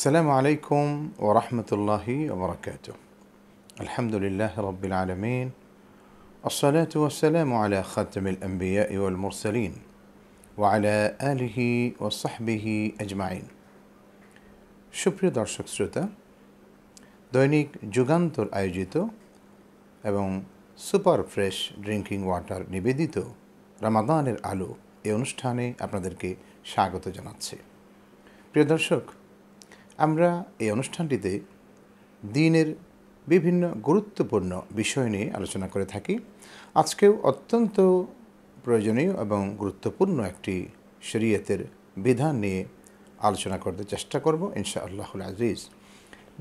السلام عليكم ورحمة الله وبركاته. الحمد لله رب العالمين. الصلاة والسلام على خاتم الأنبياء والمرسلين وعلى آله وصحبه أجمعين. সুপ্রিয় দর্শক শ্রোতা দৈনিক যুগান্তর আয়োজিত এবং সুপার ফ্রেশ ড্রিঙ্কিং ওয়াটার নিবেদিত রামাদানের আলো এই অনুষ্ঠানে আপনাদেরকে স্বাগত জানাচ্ছি প্রিয় দর্শক আমরা এই অনুষ্ঠানটিতে দিনের বিভিন্ন গুরুত্বপূর্ণ বিষয় নিয়ে আলোচনা করে থাকি আজকেও অত্যন্ত প্রয়োজনীয় এবং গুরুত্বপূর্ণ একটি শরীয়তের বিধান নিয়ে আলোচনা করতে চেষ্টা করব ইনশা আল্লাহুল আজিজ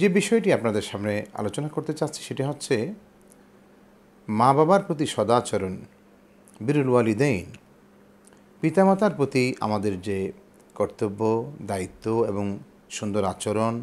যে বিষয়টি আপনাদের সামনে আলোচনা করতে চাচ্ছি সেটি হচ্ছে মা বাবার প্রতি সদাচরণ বিরুল ওয়ালিদেইন পিতামাতার প্রতি আমাদের যে কর্তব্য দায়িত্ব এবং সুন্দর আচরণ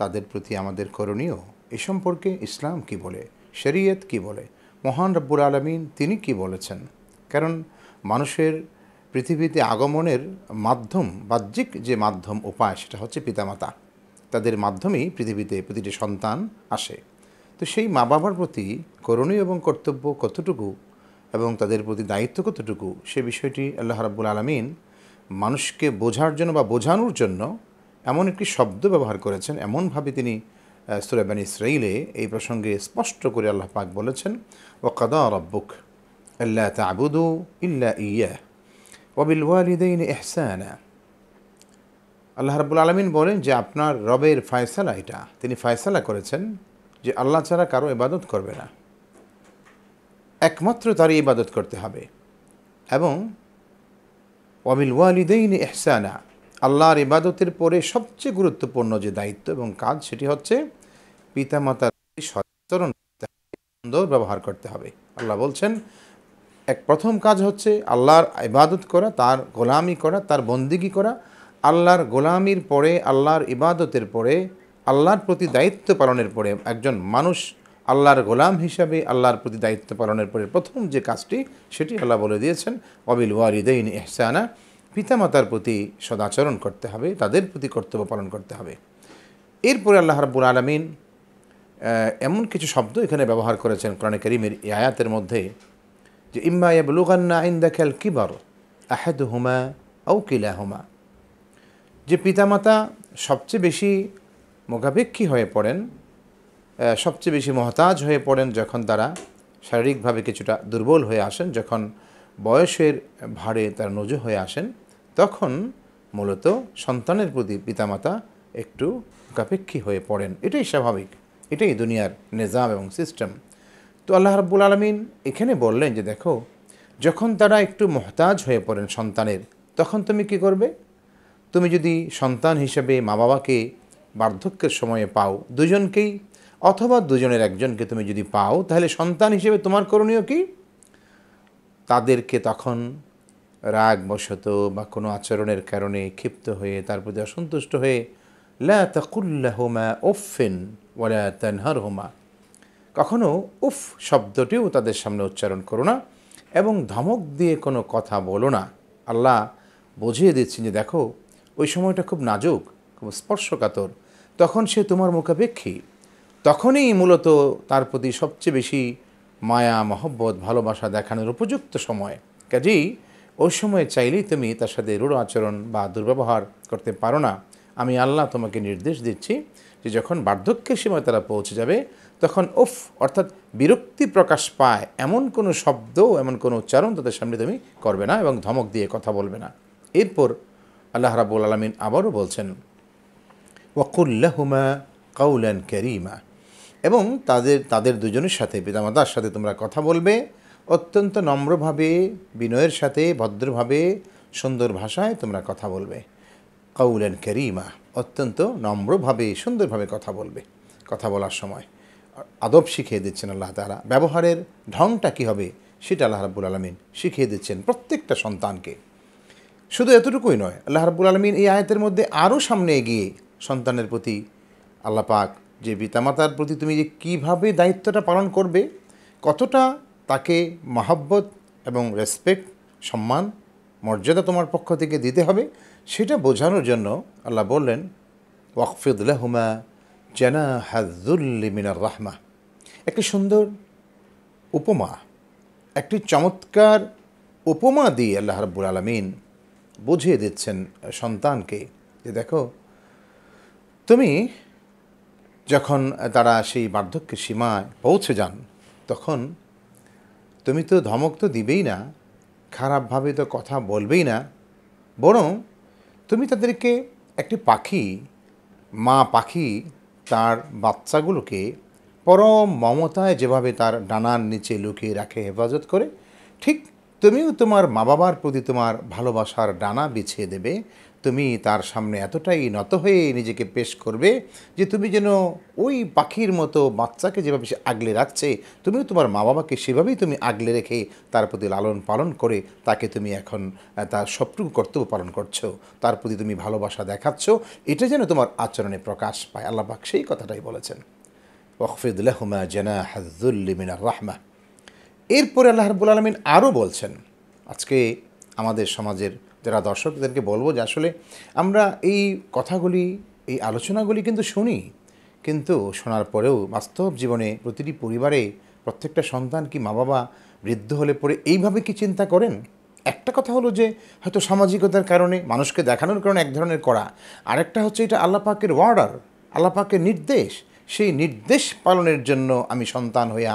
তাদের প্রতি আমাদের করণীয় এ সম্পর্কে ইসলাম কি বলে শরীয়ত কি বলে মহান রব্বুর আলমিন তিনি কি বলেছেন কারণ মানুষের পৃথিবীতে আগমনের মাধ্যম বাহ্যিক যে মাধ্যম উপায় সেটা হচ্ছে পিতামাতা তাদের মাধ্যমেই পৃথিবীতে প্রতিটি সন্তান আসে তো সেই মা বাবার প্রতি করণীয় এবং কর্তব্য কতটুকু এবং তাদের প্রতি দায়িত্ব কতটুকু সে বিষয়টি আল্লাহ রাব্বুল আলমিন মানুষকে বোঝার জন্য বা বোঝানোর জন্য এমন একটি শব্দ ব্যবহার করেছেন এমনভাবে তিনি সুরেবান ইসরাইলে এই প্রসঙ্গে স্পষ্ট করে আল্লাহ পাক বলেছেন ও কাদা রব্বুক আল্লাহ তাবুদু ইল্লা ইয়া ওবিল ওয়ালিদাইন এহসানা আল্লাহ রাবুল আলমিন বলেন যে আপনার রবের ফায়সালা এটা তিনি ফায়সালা করেছেন যে আল্লাহ ছাড়া কারো ইবাদত করবে না একমাত্র তারই ইবাদত করতে হবে এবং ওয়াবিল ওয়ালিদাইন এহসানা আল্লাহর ইবাদতের পরে সবচেয়ে গুরুত্বপূর্ণ যে দায়িত্ব এবং কাজ সেটি হচ্ছে পিতামাতার সচেতন সুন্দর ব্যবহার করতে হবে আল্লাহ বলছেন এক প্রথম কাজ হচ্ছে আল্লাহর ইবাদত করা তার গোলামি করা তার বন্দিগি করা আল্লাহর গোলামির পরে আল্লাহর ইবাদতের পরে আল্লাহর প্রতি দায়িত্ব পালনের পরে একজন মানুষ আল্লাহর গোলাম হিসাবে আল্লাহর প্রতি দায়িত্ব পালনের পরে প্রথম যে কাজটি সেটি আল্লাহ বলে দিয়েছেন অবিল ওয়ারিদ ইহসানা পিতামাতার প্রতি সদাচরণ করতে হবে তাদের প্রতি কর্তব্য পালন করতে হবে এরপরে আল্লাহ রাব্বুল আলমিন এমন কিছু শব্দ এখানে ব্যবহার করেছেন কোরআনে করিমের এই আয়াতের মধ্যে যে ইম্মা ইয়াবলুগান্না আইন্দা খেল কিবর আহেদ হুমা ও কিলা হুমা যে পিতামাতা সবচেয়ে বেশি মুখাপেক্ষী হয়ে পড়েন সবচেয়ে বেশি মহতাজ হয়ে পড়েন যখন তারা শারীরিকভাবে কিছুটা দুর্বল হয়ে আসেন যখন বয়সের ভারে তারা নজু হয়ে আসেন তখন মূলত সন্তানের প্রতি পিতামাতা একটু কাপেক্ষী হয়ে পড়েন এটাই স্বাভাবিক এটাই দুনিয়ার নিজাম এবং সিস্টেম তো আল্লাহ রাব্বুল আলমিন এখানে বললেন যে দেখো যখন তারা একটু মহতাজ হয়ে পড়েন সন্তানের তখন তুমি কি করবে তুমি যদি সন্তান হিসেবে মা বাবাকে বার্ধক্যের সময়ে পাও দুজনকেই অথবা দুজনের একজনকে তুমি যদি পাও তাহলে সন্তান হিসেবে তোমার করণীয় কি তাদেরকে তখন রাগ বশত বা কোনো আচরণের কারণে ক্ষিপ্ত হয়ে তার প্রতি অসন্তুষ্ট হয়ে লা হোমা ওফেন ওয়ালা তানহার হোমা কখনো উফ শব্দটিও তাদের সামনে উচ্চারণ করো না এবং ধমক দিয়ে কোনো কথা বলো না আল্লাহ বুঝিয়ে দিচ্ছেন যে দেখো ওই সময়টা খুব নাজুক খুব স্পর্শকাতর তখন সে তোমার মুখাপেক্ষী তখনই মূলত তার প্রতি সবচেয়ে বেশি মায়া মহব্বত ভালোবাসা দেখানোর উপযুক্ত সময় কাজেই ওই সময়ে চাইলেই তুমি তার সাথে রূঢ় আচরণ বা দুর্ব্যবহার করতে পারো না আমি আল্লাহ তোমাকে নির্দেশ দিচ্ছি যে যখন বার্ধক্যের সীমায় তারা পৌঁছে যাবে তখন উফ অর্থাৎ বিরক্তি প্রকাশ পায় এমন কোনো শব্দ এমন কোনো উচ্চারণ তাদের সামনে তুমি করবে না এবং ধমক দিয়ে কথা বলবে না এরপর আল্লাহ রাবুল আলমিন আবারও বলছেন ওয়াকুল্লাহুমা কাউল্যান ক্যারিমা এবং তাদের তাদের দুজনের সাথে পিতামাতার সাথে তোমরা কথা বলবে অত্যন্ত নম্রভাবে বিনয়ের সাথে ভদ্রভাবে সুন্দর ভাষায় তোমরা কথা বলবে কাউলেন ক্যারিমা অত্যন্ত নম্রভাবে সুন্দরভাবে কথা বলবে কথা বলার সময় আদব শিখিয়ে দিচ্ছেন আল্লাহ তারা ব্যবহারের ঢংটা কী হবে সেটা আল্লাহ রাবুল আলমিন শিখিয়ে দিচ্ছেন প্রত্যেকটা সন্তানকে শুধু এতটুকুই নয় আল্লাহ রাবুল আলমিন এই আয়তের মধ্যে আরও সামনে এগিয়ে সন্তানের প্রতি আল্লাহ পাক যে পিতামাতার প্রতি তুমি যে কীভাবে দায়িত্বটা পালন করবে কতটা তাকে মাহাব্বত এবং রেসপেক্ট সম্মান মর্যাদা তোমার পক্ষ থেকে দিতে হবে সেটা বোঝানোর জন্য আল্লাহ বললেন ওয়াকফিদুল্লাহমা জানা মিনার রাহমা একটি সুন্দর উপমা একটি চমৎকার উপমা দিয়ে আল্লাহ রাব্বুল আলমিন বুঝিয়ে দিচ্ছেন সন্তানকে যে দেখো তুমি যখন তারা সেই বার্ধক্যের সীমায় পৌঁছে যান তখন তুমি তো ধমক তো দিবেই না খারাপভাবে তো কথা বলবেই না বরং তুমি তাদেরকে একটি পাখি মা পাখি তার বাচ্চাগুলোকে পরম মমতায় যেভাবে তার ডানার নিচে লুকিয়ে রাখে হেফাজত করে ঠিক তুমিও তোমার মা বাবার প্রতি তোমার ভালোবাসার ডানা বিছিয়ে দেবে তুমি তার সামনে এতটাই নত হয়ে নিজেকে পেশ করবে যে তুমি যেন ওই পাখির মতো বাচ্চাকে যেভাবে সে আগলে রাখছে তুমিও তোমার মা বাবাকে সেভাবেই তুমি আগলে রেখে তার প্রতি লালন পালন করে তাকে তুমি এখন তার সবটুকু কর্তব্য পালন করছো তার প্রতি তুমি ভালোবাসা দেখাচ্ছ এটা যেন তোমার আচরণে প্রকাশ পায় আল্লাহবাক সেই কথাটাই বলেছেন ওখফিদুল্লাহমা জেনা হাজুল্লিমিনা রাহমা এরপরে আল্লাহ রবুল আলমিন আরও বলছেন আজকে আমাদের সমাজের যারা দর্শকদেরকে বলবো যে আসলে আমরা এই কথাগুলি এই আলোচনাগুলি কিন্তু শুনি কিন্তু শোনার পরেও বাস্তব জীবনে প্রতিটি পরিবারে প্রত্যেকটা সন্তান কি মা বাবা বৃদ্ধ হলে পরে এইভাবে কি চিন্তা করেন একটা কথা হলো যে হয়তো সামাজিকতার কারণে মানুষকে দেখানোর কারণে এক ধরনের করা আরেকটা হচ্ছে এটা আল্লাপাকের অর্ডার আল্লাপাকের নির্দেশ সেই নির্দেশ পালনের জন্য আমি সন্তান হইয়া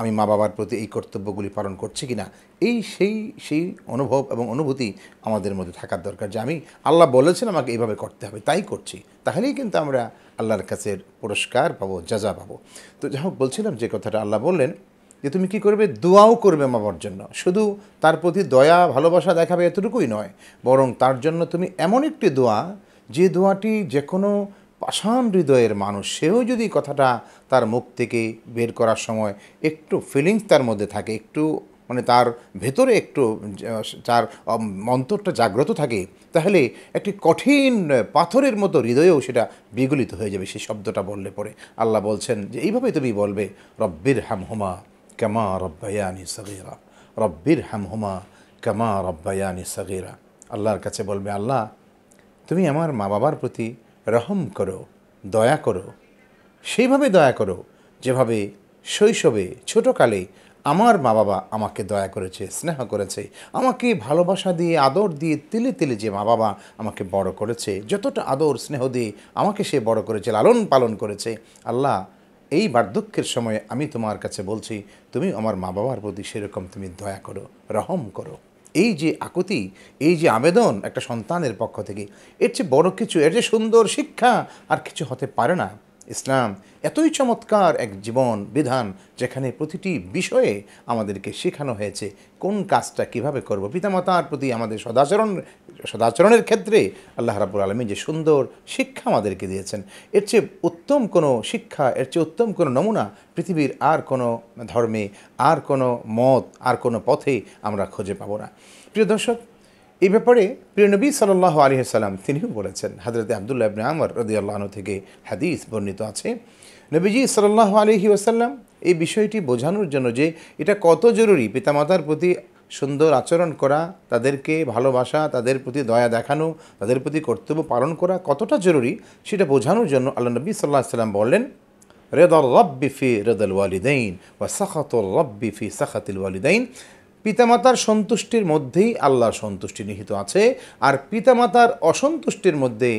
আমি মা বাবার প্রতি এই কর্তব্যগুলি পালন করছি কিনা এই সেই সেই অনুভব এবং অনুভূতি আমাদের মধ্যে থাকার দরকার যে আমি আল্লাহ বলেছেন আমাকে এইভাবে করতে হবে তাই করছি তাহলেই কিন্তু আমরা আল্লাহর কাছে পুরস্কার পাবো যাজা পাবো তো যাই হোক বলছিলাম যে কথাটা আল্লাহ বললেন যে তুমি কি করবে দোয়াও করবে মা বাবার জন্য শুধু তার প্রতি দয়া ভালোবাসা দেখাবে এতটুকুই নয় বরং তার জন্য তুমি এমন একটি দোয়া যে দোয়াটি যে কোনো পাষাণ হৃদয়ের মানুষ সেও যদি কথাটা তার মুখ থেকে বের করার সময় একটু ফিলিংস তার মধ্যে থাকে একটু মানে তার ভেতরে একটু তার অন্তরটা জাগ্রত থাকে তাহলে একটি কঠিন পাথরের মতো হৃদয়েও সেটা বিগলিত হয়ে যাবে সেই শব্দটা বললে পরে আল্লাহ বলছেন যে এইভাবে তুমি বলবে রব্বির হাম হোমা কেমা রব্বায়ানি সগেরা রব্বির হাম হোমা কেমা রব্বায়ানি সগেরা আল্লাহর কাছে বলবে আল্লাহ তুমি আমার মা বাবার প্রতি রহম করো দয়া করো সেইভাবে দয়া করো যেভাবে শৈশবে ছোটোকালে আমার মা বাবা আমাকে দয়া করেছে স্নেহ করেছে আমাকে ভালোবাসা দিয়ে আদর দিয়ে তিলে তিলে যে মা বাবা আমাকে বড় করেছে যতটা আদর স্নেহ দিয়ে আমাকে সে বড় করেছে লালন পালন করেছে আল্লাহ এই বার্ধক্যের সময়ে আমি তোমার কাছে বলছি তুমি আমার মা বাবার প্রতি সেরকম তুমি দয়া করো রহম করো এই যে আকুতি এই যে আবেদন একটা সন্তানের পক্ষ থেকে এর চেয়ে বড় কিছু এর যে সুন্দর শিক্ষা আর কিছু হতে পারে না ইসলাম এতই চমৎকার এক জীবন বিধান যেখানে প্রতিটি বিষয়ে আমাদেরকে শেখানো হয়েছে কোন কাজটা কিভাবে করব পিতামাতার প্রতি আমাদের সদাচরণ সদাচরণের ক্ষেত্রে আল্লাহ রাবুল আলমী যে সুন্দর শিক্ষা আমাদেরকে দিয়েছেন এর চেয়ে উত্তম কোনো শিক্ষা এর চেয়ে উত্তম কোনো নমুনা পৃথিবীর আর কোনো ধর্মে আর কোনো মত আর কোনো পথে আমরা খুঁজে পাবো না প্রিয় দর্শক এই ব্যাপারে প্রিয়নবী সাল্লাহ আলী সাল্লাম তিনিও বলেছেন হাজরত আবদুল্লাহ ইবনে আমর রদিয়াল্লাহ থেকে হাদিস বর্ণিত আছে নবীজি সাল্লাহ আলহি আসাল্লাম এই বিষয়টি বোঝানোর জন্য যে এটা কত জরুরি পিতামাতার প্রতি সুন্দর আচরণ করা তাদেরকে ভালোবাসা তাদের প্রতি দয়া দেখানো তাদের প্রতি কর্তব্য পালন করা কতটা জরুরি সেটা বোঝানোর জন্য আল্লাহ নবী সাল্লাহ সাল্লাম বললেন রেদল রব্বি ফি রেদল ওয়ালিদাইন বা সাখাত রব্বি ফি সাখাতিল ওয়ালিদাইন পিতামাতার সন্তুষ্টির মধ্যেই আল্লাহর সন্তুষ্টি নিহিত আছে আর পিতামাতার অসন্তুষ্টির মধ্যে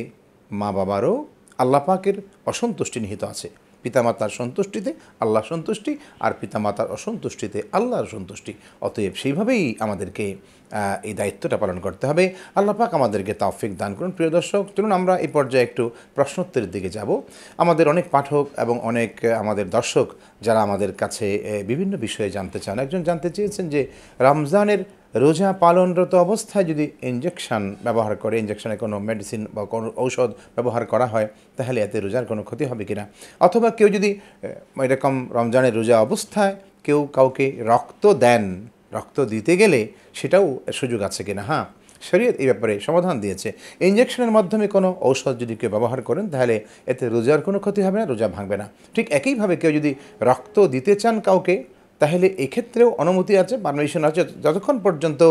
মা বাবারও আল্লাপাকের অসন্তুষ্টি নিহিত আছে পিতামাতার সন্তুষ্টিতে আল্লাহ সন্তুষ্টি আর পিতামাতার অসন্তুষ্টিতে আল্লাহর সন্তুষ্টি অতএব সেইভাবেই আমাদেরকে এই দায়িত্বটা পালন করতে হবে আল্লাহ পাক আমাদেরকে তাফিক দান করুন প্রিয় দর্শক চলুন আমরা এই পর্যায়ে একটু প্রশ্নোত্তরের দিকে যাব আমাদের অনেক পাঠক এবং অনেক আমাদের দর্শক যারা আমাদের কাছে বিভিন্ন বিষয়ে জানতে চান একজন জানতে চেয়েছেন যে রমজানের রোজা পালনরত অবস্থায় যদি ইঞ্জেকশন ব্যবহার করে ইঞ্জেকশানে কোনো মেডিসিন বা কোনো ঔষধ ব্যবহার করা হয় তাহলে এতে রোজার কোনো ক্ষতি হবে কি না অথবা কেউ যদি এরকম রমজানের রোজা অবস্থায় কেউ কাউকে রক্ত দেন রক্ত দিতে গেলে সেটাও সুযোগ আছে কিনা হ্যাঁ শরীয়ত এই ব্যাপারে সমাধান দিয়েছে ইঞ্জেকশনের মাধ্যমে কোনো ঔষধ যদি কেউ ব্যবহার করেন তাহলে এতে রোজার কোনো ক্ষতি হবে না রোজা ভাঙবে না ঠিক একইভাবে কেউ যদি রক্ত দিতে চান কাউকে তাহলে এক্ষেত্রেও অনুমতি আছে পারমিশন আছে যতক্ষণ পর্যন্ত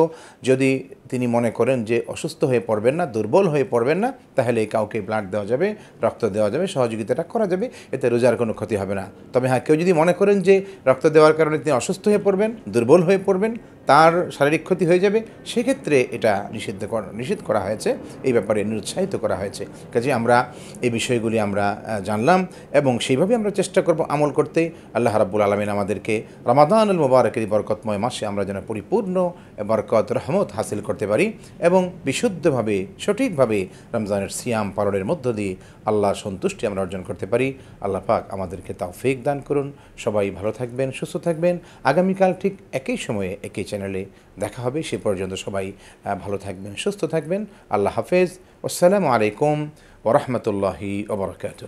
যদি তিনি মনে করেন যে অসুস্থ হয়ে পড়বেন না দুর্বল হয়ে পড়বেন না তাহলে কাউকে ব্লাড দেওয়া যাবে রক্ত দেওয়া যাবে সহযোগিতাটা করা যাবে এতে রোজার কোনো ক্ষতি হবে না তবে হ্যাঁ কেউ যদি মনে করেন যে রক্ত দেওয়ার কারণে তিনি অসুস্থ হয়ে পড়বেন দুর্বল হয়ে পড়বেন তার শারীরিক ক্ষতি হয়ে যাবে সেক্ষেত্রে এটা নিষিদ্ধ নিষিদ্ধ করা হয়েছে এই ব্যাপারে নিরুৎসাহিত করা হয়েছে কাজে আমরা এই বিষয়গুলি আমরা জানলাম এবং সেইভাবে আমরা চেষ্টা করব আমল করতে আল্লাহ রাব্বুল আলমিন আমাদেরকে রমাদানুল মুবারকের বরকতময় মাসে আমরা যেন পরিপূর্ণ বরকত রহমত হাসিল করতে পারি এবং বিশুদ্ধভাবে সঠিকভাবে রমজানের সিয়াম পালনের মধ্য দিয়ে আল্লাহ সন্তুষ্টি আমরা অর্জন করতে পারি আল্লাহ পাক আমাদেরকে তাও ফেক দান করুন সবাই ভালো থাকবেন সুস্থ থাকবেন আগামীকাল ঠিক একই সময়ে একই চ্যানেলে দেখা হবে সে পর্যন্ত সবাই ভালো থাকবেন সুস্থ থাকবেন আল্লাহ হাফেজ আসসালামু আলাইকুম ওরহমতুল্লাহি ওবরকাতু